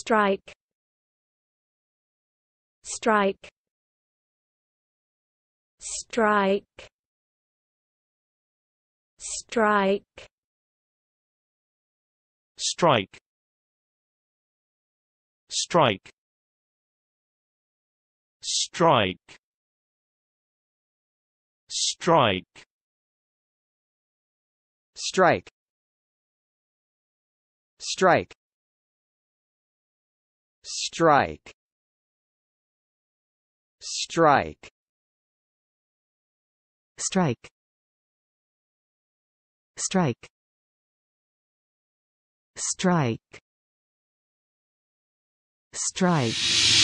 strike strike strike strike strike strike strike strike strike strike strike strike strike strike strike strike